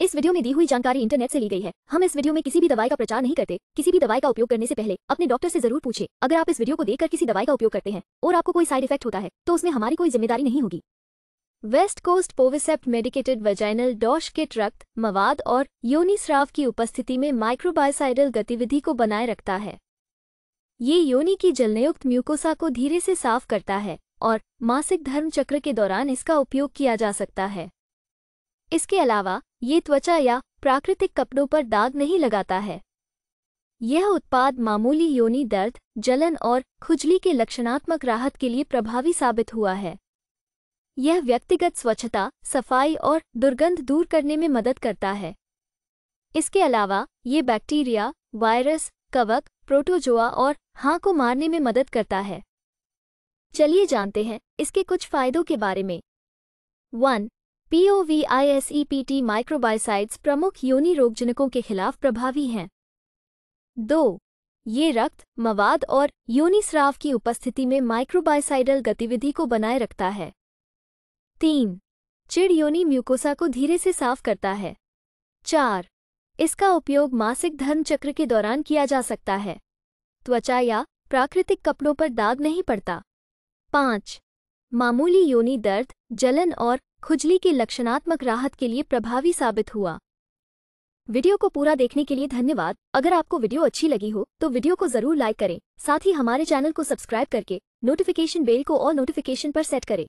इस वीडियो में दी हुई जानकारी इंटरनेट से ली गई है हम इस वीडियो में किसी भी दवाई का प्रचार नहीं करते किसी भी दवाई का उपयोग करने से पहले अपने डॉक्टर से जरूर पूछे अगर आप इस वीडियो को देखकर किसी दवाई का उपयोग करते हैं और आपको कोई साइड इफेक्ट होता है तो उसमें हमारी कोई जिम्मेदारी नहीं होगी वेस्ट कोस्ट पोविसेप्ट मेडिकेटेड वेजाइनल डॉश के रक्त मवाद और योनिस्राव की उपस्थिति में माइक्रोबायसाइडल गतिविधि को बनाए रखता है ये योनि की जलनयुक्त म्यूकोसा को धीरे से साफ करता है और मासिक धर्म चक्र के दौरान इसका उपयोग किया जा सकता है इसके अलावा ये त्वचा या प्राकृतिक कपड़ों पर दाग नहीं लगाता है यह उत्पाद मामूली योनि दर्द जलन और खुजली के लक्षणात्मक राहत के लिए प्रभावी साबित हुआ है यह व्यक्तिगत स्वच्छता सफाई और दुर्गंध दूर करने में मदद करता है इसके अलावा ये बैक्टीरिया वायरस कवक प्रोटोजोआ और हाँ को मारने में मदद करता है चलिए जानते हैं इसके कुछ फायदों के बारे में वन पीओवीआईएसईपीटी माइक्रोबाइसाइड्स e प्रमुख योनि रोगजनकों के खिलाफ प्रभावी हैं दो ये रक्त मवाद और योनिस्राव की उपस्थिति में माइक्रोबाइसाइडल गतिविधि को बनाए रखता है तीन चिड़ योनि म्यूकोसा को धीरे से साफ करता है चार इसका उपयोग मासिक धर्म चक्र के दौरान किया जा सकता है त्वचा या प्राकृतिक कपड़ों पर दाग नहीं पड़ता पाँच मामूली योनि दर्द जलन और खुजली की लक्षणात्मक राहत के लिए प्रभावी साबित हुआ वीडियो को पूरा देखने के लिए धन्यवाद अगर आपको वीडियो अच्छी लगी हो तो वीडियो को जरूर लाइक करें साथ ही हमारे चैनल को सब्सक्राइब करके नोटिफिकेशन बेल को और नोटिफिकेशन पर सेट करें